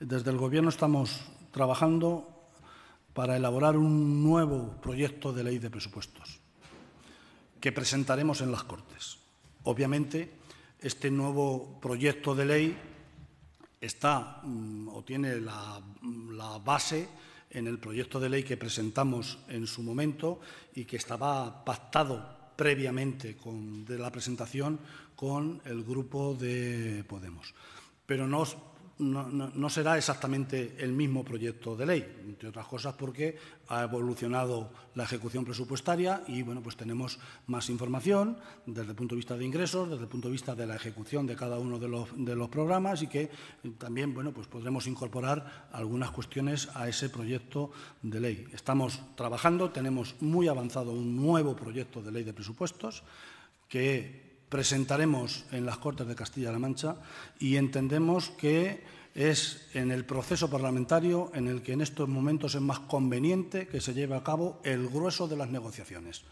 Desde el Gobierno estamos trabajando para elaborar un nuevo proyecto de ley de presupuestos que presentaremos en las Cortes. Obviamente, este nuevo proyecto de ley está mm, o tiene la, base en el proyecto de ley que presentamos en su momento y que estaba pactado previamente con, de la presentación con el grupo de Podemos. Pero no, será exactamente el mismo proyecto de ley, entre otras cosas porque ha evolucionado la ejecución presupuestaria y bueno, pues tenemos más información desde el punto de vista de ingresos, desde el punto de vista de la ejecución de cada uno de los, de los programas y que también bueno, pues podremos incorporar algunas cuestiones a ese proyecto de ley. Estamos trabajando, tenemos muy avanzado un nuevo proyecto de ley de presupuestos que presentaremos en las Cortes de Castilla-La Mancha y entendemos que es en el proceso parlamentario en el que en estos momentos es más conveniente que se lleve a cabo el grueso de las negociaciones.